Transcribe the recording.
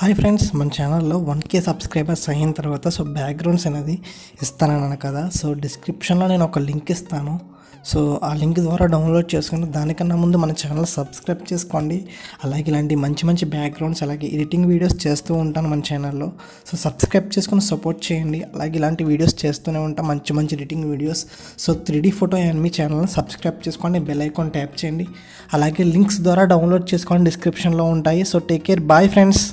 hi friends మన ఛానల్లో one K subscribers అయిన తర్వాత సో బ్యాక్గ్రౌండ్స్ అనేది ఇస్తానన్నాను కదా సో డిస్క్రిప్షన్లో నేను ఒక లింక్ ఇస్తాను సో ఆ లింక్ ద్వారా డౌన్లోడ్ చేసుకుని దానికన్నా ముందు మన ఛానల్ సబ్స్క్రైబ్ చేసుకోండి అలాగే ఇలాంటి మంచి మంచి బ్యాక్గ్రౌండ్స్ అలాగే ఎడిటింగ్ వీడియోస్ చేస్తూ ఉంటాను మన ఛానల్లో సో సబ్స్క్రైబ్ చేసుకుని సపోర్ట్ చేయండి అలాగే ఇలాంటి వీడియోస్ చేస్తూనే ఉంటాం మంచి మంచి editing videos so three photo and మీ ఛానల్ని సబ్స్క్రైబ్ చేసుకోండి బెల్ ఐకాన్ ట్యాప్ చేయండి అలాగే లింక్స్ ద్వారా డౌన్లోడ్ చేసుకోండి డిస్క్రిప్షన్లో ఉంటాయి so take care bye friends